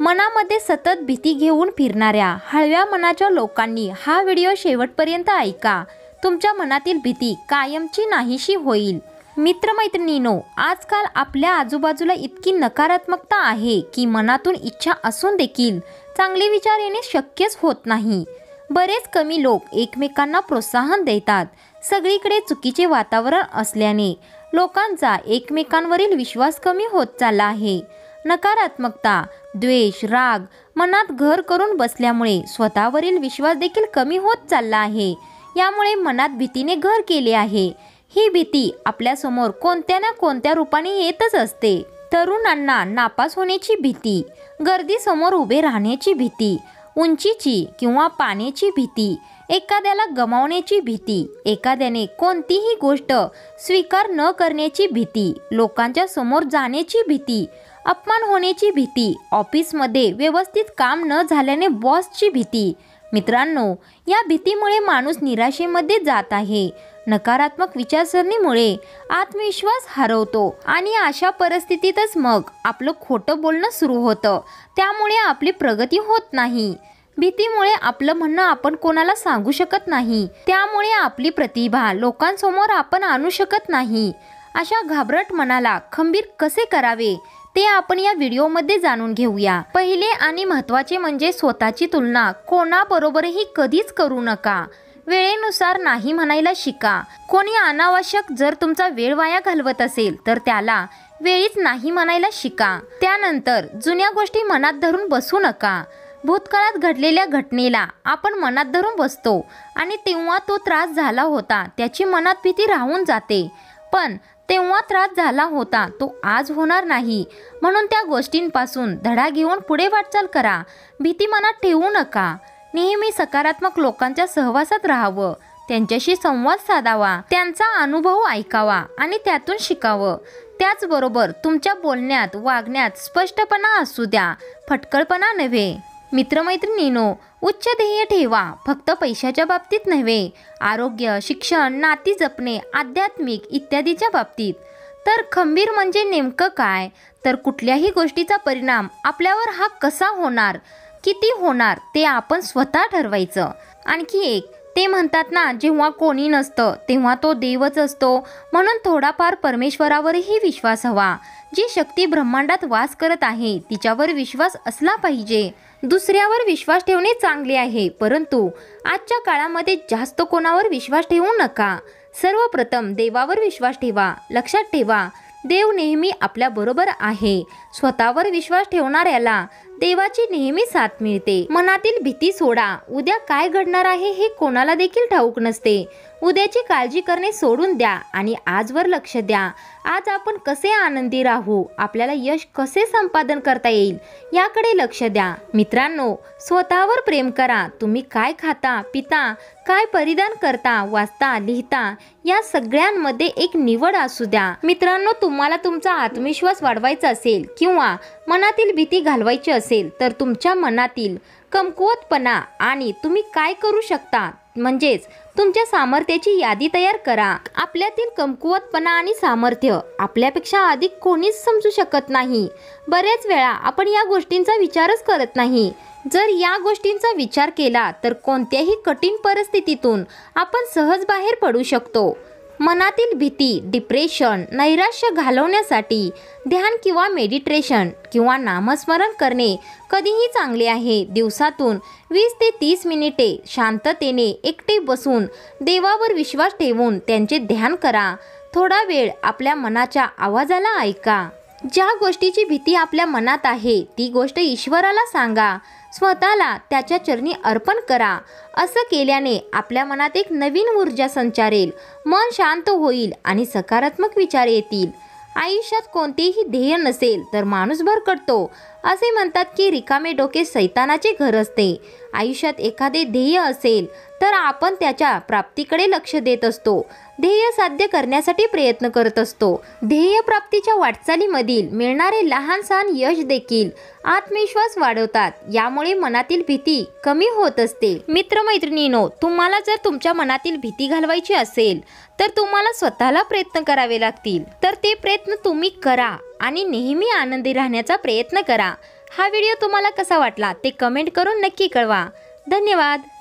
मनामध्ये सतत भीती घेऊन फिरणाऱ्या हळव्या मनाच्या लोकांनी हा व्हिडिओ शेवटपर्यंत ऐका तुमच्या मनातील भीती कायमची नाहीशी होईल मित्रमैत्रिणीनो आजकाल आपल्या आजूबाजूला इतकी नकारात्मकता आहे की मनातून इच्छा असून देखील चांगले विचार येणे शक्यच होत नाही बरेच कमी लोक एकमेकांना प्रोत्साहन देतात सगळीकडे चुकीचे वातावरण असल्याने लोकांचा एकमेकांवरील विश्वास कमी होत चालला आहे नकारात्मकता द्वेष राग मनात घर करून बसल्यामुळे स्वतःवरील विश्वास देखील कमी होत चालला आहे यामुळे मनात भीतीने घर केले आहे ही भीती आपल्यासमोर कोणत्या ना कोणत्या रूपाने येतच असते तरुणांना नापास होण्याची भीती गर्दीसमोर उभे राहण्याची भीती उंचीची किंवा पाण्याची भीती एखाद्याला गमावण्याची भीती एखाद्याने कोणतीही गोष्ट स्वीकार न करण्याची भीती लोकांच्या समोर जाण्याची भीती अपमान होण्याची भीती ऑफिसमध्ये व्यवस्थित काम न झाल्याने बॉसची भीती मित्रांनो या भीतीमुळे माणूस निराशेमध्ये जात आहे नकारात्मक विचारसरणीमुळे आत्मविश्वास हरवतो आणि अशा परिस्थितीतच मग आपलं खोटं बोलणं सुरू होतं त्यामुळे आपली प्रगती होत नाही भीतीमुळे आपलं म्हणणं आपण कोणाला सांगू शकत नाही त्यामुळे आपली प्रतिभा लोकांसमोर आपण आणू शकत नाही अशा घाबरट मनाला खंबीर कसे करावे ते आपण या व्हिडिओमध्ये जाणून घेऊया पहिले आणि महत्त्वाचे म्हणजे स्वतःची तुलना कोणाबरोबरही कधीच करू नका वेळेनुसार नाही म्हणायला शिका कोणी अनावश्यक जर तुमचा वेळ वाया घालवत असेल तर त्याला वेळीच नाही म्हणायला शिका त्यानंतर जुन्या गोष्टी मनात धरून बसू नका भूतकाळात घडलेल्या घटनेला आपण मनात धरून बसतो आणि तेव्हा तो त्रास झाला होता त्याची मनात भीती राहून जाते पण तेव्हा त्रास झाला होता तो आज होणार नाही म्हणून त्या गोष्टींपासून धडा घेऊन पुढे वाटचाल करा भीती मनात ठेवू नका नेहमी सकारात्मक लोकांच्या सहवासात राहावं त्यांच्याशी संवाद साधावा त्यांचा अनुभव ऐकावा आणि त्यातून शिकावं त्याचबरोबर तुमच्या बोलण्यात वागण्यात स्पष्टपणा असू द्या फटकळपणा नव्हे मित्रमैत्रिणीनो उच्च ध्येय ठेवा फक्त पैशाच्या बाबतीत नव्हे आरोग्य शिक्षण नाती जपणे आध्यात्मिक इत्यादीच्या बाबतीत तर खंबीर म्हणजे नेमकं काय तर कुठल्याही गोष्टीचा परिणाम आपल्यावर हा कसा होणार किती होणार ते आपण स्वतः ठरवायचं आणखी एक ते म्हणतात ना जेव्हा कोणी नसतं तेव्हा तो देवच असतो म्हणून थोडाफार परमेश्वरावरही विश्वास हवा जी शक्ती ब्रह्मांडात वास करत आहे तिच्यावर विश्वास असला पाहिजे दुसऱ्यावर विश्वास ठेवणे चांगले आहे परंतु आजच्या काळामध्ये जास्त कोणावर विश्वास ठेवू नका सर्वप्रथम देवावर विश्वास ठेवा लक्षात ठेवा देव नेहमी आपल्याबरोबर आहे स्वतःवर विश्वास ठेवणाऱ्याला देवाची नेहमी साथ मिळते मनातील भीती सोडा उद्या काय घडणार आहे हे कोणाला देखील ठाऊक नसते उद्याची काळजी करणे सोडून द्या आणि आजवर लक्ष द्या आज आपण कसे आनंदी राहू आपल्याला यश कसे संपादन करता येईल याकडे लक्ष द्या मित्रांनो स्वतःवर प्रेम करा तुम्ही काय खाता पिता काय परिधान करता वाचता लिहिता या सगळ्यांमध्ये एक निवड असू द्या मित्रांनो तुम्हाला तुमचा आत्मविश्वास वाढवायचा असेल किंवा मनातील भीती घालवायची असेल असेल तर तुमच्या मनातील कमकुवतपणा आणि तुम्ही काय करू शकता म्हणजेच तुमच्या सामर्थ्याची यादी तयार करा आपल्यातील कमकुवतपणा आणि सामर्थ्य आपल्यापेक्षा अधिक कोणीच समजू शकत नाही बऱ्याच वेळा आपण या गोष्टींचा विचारच करत नाही जर या गोष्टींचा विचार केला तर कोणत्याही कठीण परिस्थितीतून आपण सहज बाहेर पडू शकतो मनातील भीती डिप्रेशन नैराश्य घालवण्यासाठी ध्यान किंवा मेडिटेशन किंवा नामस्मरण करणे कधीही चांगले आहे दिवसातून वीस ते तीस मिनिटे शांततेने एकटे बसून देवावर विश्वास ठेवून त्यांचे ध्यान करा थोडा वेळ आपल्या मनाच्या आवाजाला ऐका ज्या गोष्टीची भीती आपल्या मनात आहे ती गोष्ट ईश्वराला सांगा स्वतःला त्याच्या चरणी अर्पण करा असं केल्याने आपल्या मनात एक नवीन ऊर्जा संचारेल मन शांत होईल आणि सकारात्मक विचार येतील आयुष्यात कोणतेही ध्येय नसेल तर माणूस भरकटतो असे म्हणतात की रिकामे डोके सैतानाचे घर असते आयुष्यात एखादे ध्येय असेल तर आपण त्याच्या प्राप्तीकडे लक्ष देत असतो ध्येय साध्य करण्यासाठी प्रयत्न करत असतो ध्येय प्राप्तीच्या वाटचालीमधील मिळणारे लहान सहान यश देखील आत्मविश्वास वाढवतात यामुळे मनातील भीती कमी होत असते मित्रमैत्रिणीनो तुम्हाला जर तुमच्या मनातील भीती घालवायची असेल तर तुम्हाला स्वतःला प्रयत्न करावे लागतील तर ते प्रयत्न तुम्ही करा आणि नेहमी आनंदी राहण्याचा प्रयत्न करा हा व्हिडिओ तुम्हाला कसा वाटला ते कमेंट करून नक्की कळवा धन्यवाद